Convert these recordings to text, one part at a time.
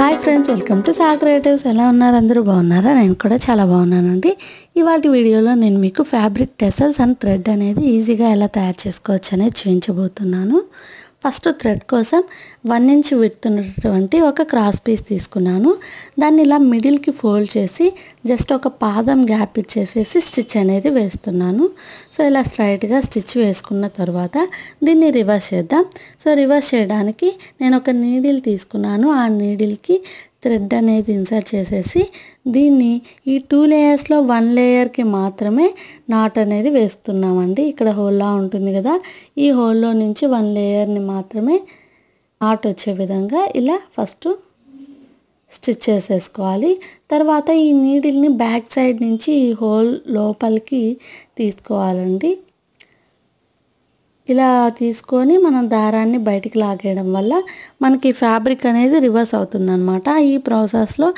hi friends welcome to సా creatives ఎలా ఉన్నారు అందరూ బాగున్నారా నేను కూడా చాలా బాగున్నానండి ఇవాటి వీడియోలో నేను మీకు ఫ్యాబ్రిక్ టెసల్స్ అండ్ థ్రెడ్ అనేది ఈజీగా ఎలా తయారు చేసుకోవచ్చు అనేది చూపించబోతున్నాను ఫస్ట్ థ్రెడ్ కోసం వన్ ఇంచ్ విడుతున్నటువంటి ఒక క్రాస్ పీస్ తీసుకున్నాను దాన్ని ఇలా మిడిల్కి ఫోల్డ్ చేసి జస్ట్ ఒక పాదం గ్యాప్ ఇచ్చేసేసి స్టిచ్ అనేది వేస్తున్నాను సో ఇలా స్ట్రైట్గా స్టిచ్ వేసుకున్న తర్వాత దీన్ని రివర్స్ చేద్దాం సో రివర్స్ చేయడానికి నేను ఒక నీడిల్ తీసుకున్నాను ఆ నీడిల్కి థ్రెడ్ అనేది ఇన్సర్ట్ చేసేసి దీన్ని ఈ టూ లేయర్స్లో వన్ లేయర్కి మాత్రమే నాట్ అనేది వేస్తున్నామండి ఇక్కడ హోల్లా ఉంటుంది కదా ఈ హోల్లో నుంచి వన్ లేయర్ని మాత్రమే ఆర్ట్ వచ్చే విధంగా ఇలా ఫస్ట్ స్టిచ్ చేసేసుకోవాలి తర్వాత ఈ నీడిల్ని బ్యాక్ సైడ్ నుంచి ఈ హోల్ లోపలికి తీసుకోవాలండి ఇలా తీసుకొని మనం దారాన్ని బయటికి లాగేయడం వల్ల మనకి ఫ్యాబ్రిక్ అనేది రివర్స్ అవుతుందన్నమాట ఈ ప్రాసెస్లో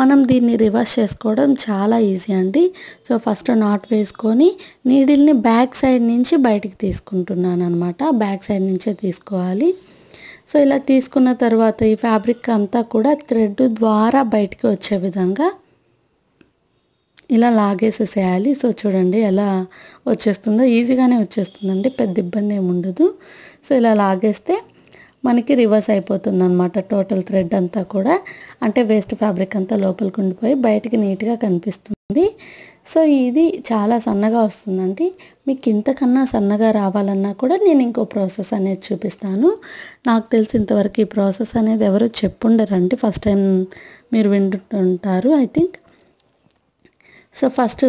మనం దీన్ని రివర్స్ చేసుకోవడం చాలా ఈజీ అండి సో ఫస్ట్ నాట్ వేసుకొని నీడిల్ని బ్యాక్ సైడ్ నుంచి బయటికి తీసుకుంటున్నాను అనమాట బ్యాక్ సైడ్ నుంచే తీసుకోవాలి సో ఇలా తీసుకున్న తర్వాత ఈ ఫ్యాబ్రిక్ అంతా కూడా థ్రెడ్ ద్వారా బయటికి వచ్చే విధంగా ఇలా లాగేసేసేయాలి సో చూడండి ఎలా వచ్చేస్తుందో ఈజీగానే వచ్చేస్తుందండి పెద్ద ఇబ్బంది ఏమి ఉండదు సో ఇలా లాగేస్తే మనకి రివర్స్ అయిపోతుంది అనమాట టోటల్ థ్రెడ్ అంతా కూడా అంటే వేస్ట్ ఫ్యాబ్రిక్ అంతా లోపలికి ఉండిపోయి బయటికి నీట్గా కనిపిస్తుంది ఉంది సో ఇది చాలా సన్నగా వస్తుందండి మీకు ఇంతకన్నా సన్నగా రావాలన్నా కూడా నేను ఇంకో ప్రాసెస్ అనేది చూపిస్తాను నాకు తెలిసి ఇంతవరకు ఈ ప్రాసెస్ అనేది ఎవరు చెప్పుండరండి ఫస్ట్ టైం మీరు వింటుంటారు ఐ థింక్ సో ఫస్ట్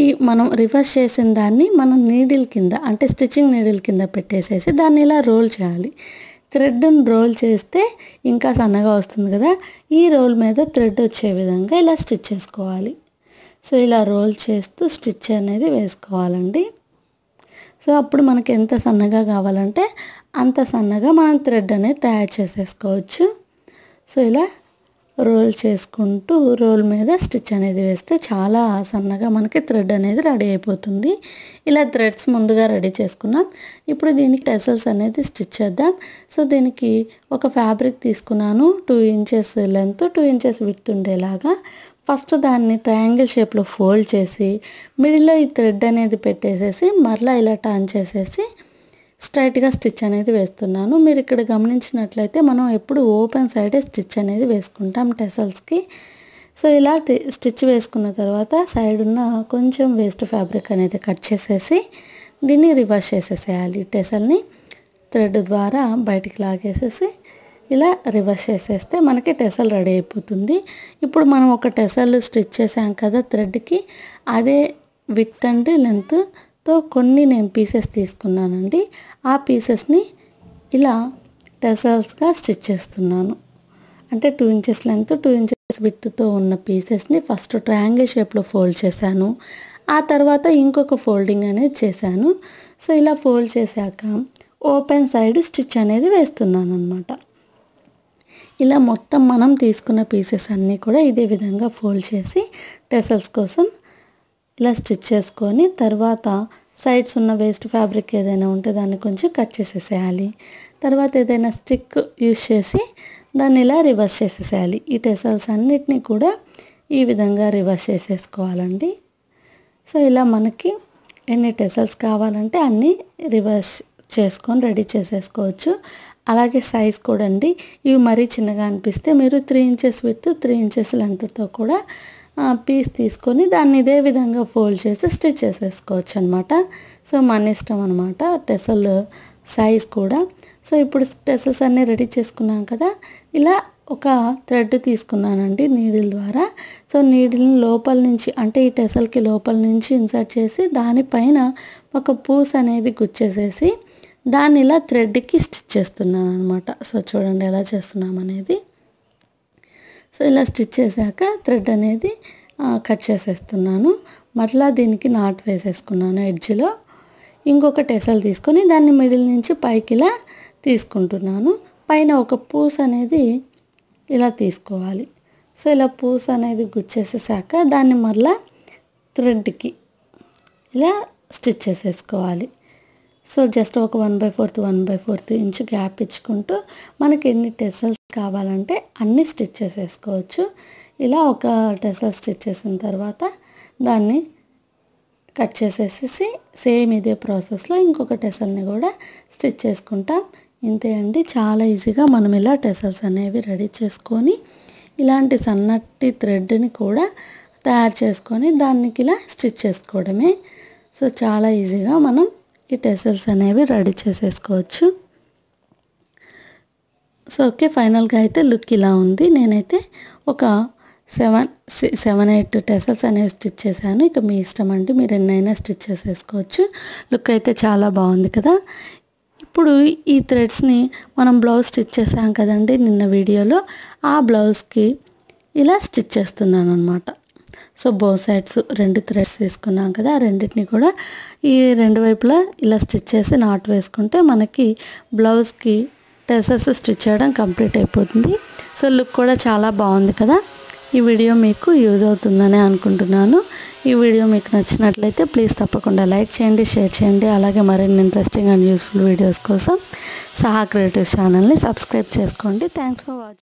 ఈ మనం రివర్స్ చేసిన దాన్ని మనం నీడిల్ కింద అంటే స్టిచ్చింగ్ నీడిల్ కింద పెట్టేసేసి దాన్ని ఇలా రోల్ చేయాలి థ్రెడ్ను రోల్ చేస్తే ఇంకా సన్నగా వస్తుంది కదా ఈ రోల్ మీద థ్రెడ్ వచ్చే విధంగా ఇలా స్టిచ్ చేసుకోవాలి సో ఇలా రోల్ చేస్తూ స్టిచ్ అనేది వేసుకోవాలండి సో అప్పుడు మనకి ఎంత సన్నగా కావాలంటే అంత సన్నగా మనం థ్రెడ్ అనేది తయారు చేసేసుకోవచ్చు సో ఇలా రోల్ చేసుకుంటూ రోల్ మీద స్టిచ్ అనేది వేస్తే చాలా సన్నగా మనకి థ్రెడ్ అనేది రెడీ అయిపోతుంది ఇలా థ్రెడ్స్ ముందుగా రెడీ చేసుకున్నాం ఇప్పుడు దీనికి టెసల్స్ అనేది స్టిచ్ చేద్దాం సో దీనికి ఒక ఫ్యాబ్రిక్ తీసుకున్నాను two inches length two inches width ఉండేలాగా ఫస్ట్ దాన్ని ట్రయాంగిల్ షేప్లో ఫోల్డ్ చేసి మిడిల్లో ఈ థ్రెడ్ అనేది పెట్టేసేసి మరలా ఇలా టర్న్ చేసేసి స్ట్రైట్గా స్టిచ్ అనేది వేస్తున్నాను మీరు ఇక్కడ గమనించినట్లయితే మనం ఎప్పుడు ఓపెన్ సైడే స్టిచ్ అనేది వేసుకుంటాం టెసల్స్కి సో ఇలా స్టిచ్ వేసుకున్న తర్వాత సైడ్ ఉన్న కొంచెం వేస్ట్ ఫ్యాబ్రిక్ అనేది కట్ చేసేసి దీన్ని రివర్స్ చేసేసేయాలి టెసల్ని థ్రెడ్ ద్వారా బయటికి లాగేసేసి ఇలా రివర్స్ చేసేస్తే మనకి టెసల్ రెడీ అయిపోతుంది ఇప్పుడు మనం ఒక టెసల్ స్టిచ్ చేసాం కదా థ్రెడ్కి అదే విత్ అంటే లెంత్ సో కొన్ని నేను పీసెస్ తీసుకున్నానండి ఆ పీసెస్ని ఇలా టెసల్స్గా స్టిచ్ చేస్తున్నాను అంటే two inches length two inches విత్తుతో ఉన్న పీసెస్ని ఫస్ట్ ట్రయాంగిల్ షేప్లో ఫోల్డ్ చేశాను ఆ తర్వాత ఇంకొక ఫోల్డింగ్ అనేది చేశాను సో ఇలా ఫోల్డ్ చేశాక ఓపెన్ సైడ్ స్టిచ్ అనేది వేస్తున్నాను అనమాట ఇలా మొత్తం మనం తీసుకున్న పీసెస్ అన్నీ కూడా ఇదే విధంగా ఫోల్డ్ చేసి టెసల్స్ కోసం ఇలా స్టిచ్ చేసుకొని తర్వాత సైడ్స్ ఉన్న వేస్ట్ ఫ్యాబ్రిక్ ఏదైనా ఉంటే దాన్ని కొంచెం కట్ చేసేసేయాలి తర్వాత ఏదైనా స్టిక్ యూస్ చేసి దాన్ని ఇలా రివర్స్ చేసేసేయాలి ఈ టెసల్స్ అన్నిటినీ కూడా ఈ విధంగా రివర్స్ చేసేసుకోవాలండి సో ఇలా మనకి ఎన్ని టెసల్స్ కావాలంటే అన్నీ రివర్స్ చేసుకొని రెడీ చేసేసుకోవచ్చు అలాగే సైజ్ కూడా అండి ఇవి మరీ చిన్నగా అనిపిస్తే మీరు three inches width three inches లెంత్తో కూడా పీస్ తీసుకొని దాన్ని ఇదే విధంగా ఫోల్డ్ చేసి స్టిచ్ చేసేసుకోవచ్చు అనమాట సో మన ఇష్టం అనమాట టెసల్ సైజ్ కూడా సో ఇప్పుడు టెసల్స్ అన్నీ రెడీ చేసుకున్నాం కదా ఇలా ఒక థ్రెడ్ తీసుకున్నానండి నీడిల్ ద్వారా సో నీడిల్ని లోపల నుంచి అంటే ఈ టెసల్కి లోపల నుంచి ఇన్సర్ట్ చేసి దానిపైన ఒక పూస్ అనేది గుచ్చేసేసి దాన్ని ఇలా థ్రెడ్కి స్టిచ్ చేస్తున్నాను అనమాట సో చూడండి ఎలా చేస్తున్నాం అనేది సో ఇలా స్టిచ్ చేశాక థ్రెడ్ అనేది కట్ చేసేస్తున్నాను మళ్ళా దీనికి నాట్ వేసేసుకున్నాను ఎడ్జ్లో ఇంకొక టెసల్ తీసుకొని దాన్ని మిడిల్ నుంచి పైకి ఇలా తీసుకుంటున్నాను పైన ఒక పూస్ అనేది ఇలా తీసుకోవాలి సో ఇలా పూస్ అనేది గుచ్చేసేసాక దాన్ని మరలా థ్రెడ్కి ఇలా స్టిచ్ చేసేసుకోవాలి సో జస్ట్ ఒక one by fourth one by fourth inch gap ఇచ్చుకుంటూ మనకి ఎన్ని టెసల్స్ కావాలంటే అన్ని స్టిచ్ చేసేసుకోవచ్చు ఇలా ఒక టెసల్ స్టిచ్ చేసిన తర్వాత దాన్ని కట్ చేసేసేసి సేమ్ ఇదే ప్రాసెస్లో ఇంకొక టెసల్ని కూడా స్టిచ్ చేసుకుంటాం ఇంతే అండి చాలా ఈజీగా మనం ఇలా టెసల్స్ అనేవి రెడీ చేసుకొని ఇలాంటి సన్నటి థ్రెడ్ని కూడా తయారు చేసుకొని దానికి ఇలా స్టిచ్ చేసుకోవడమే సో చాలా ఈజీగా మనం ఈ టెసల్స్ అనేవి రెడీ చేసేసుకోవచ్చు సో ఓకే ఫైనల్గా అయితే లుక్ ఇలా ఉంది నేనైతే ఒక సెవెన్ సెవెన్ ఎయిట్ టెసల్స్ అనేవి స్టిచ్ చేశాను ఇక మీ ఇష్టం అండి మీరు ఎన్నైనా స్టిచ్ చేసేసుకోవచ్చు లుక్ అయితే చాలా బాగుంది కదా ఇప్పుడు ఈ థ్రెడ్స్ని మనం బ్లౌజ్ స్టిచ్ చేసాం కదండి నిన్న వీడియోలో ఆ బ్లౌజ్కి ఇలా స్టిచ్ చేస్తున్నాను అనమాట సో బో సైడ్స్ రెండు థ్రెడ్స్ తీసుకున్నాం కదా రెండింటిని కూడా ఈ రెండు వైపులా ఇలా స్టిచ్ చేసి నాట్ వేసుకుంటే మనకి బ్లౌజ్కి డ్రెస్సెస్ స్టిచ్ చేయడం కంప్లీట్ అయిపోతుంది సో లుక్ కూడా చాలా బాగుంది కదా ఈ వీడియో మీకు యూజ్ అవుతుందని అనుకుంటున్నాను ఈ వీడియో మీకు నచ్చినట్లయితే ప్లీజ్ తప్పకుండా లైక్ చేయండి షేర్ చేయండి అలాగే మరిన్ని ఇంట్రెస్టింగ్ అండ్ యూస్ఫుల్ వీడియోస్ కోసం సహా క్రియేటివ్ ఛానల్ని సబ్స్క్రైబ్ చేసుకోండి థ్యాంక్స్ ఫర్ వాచింగ్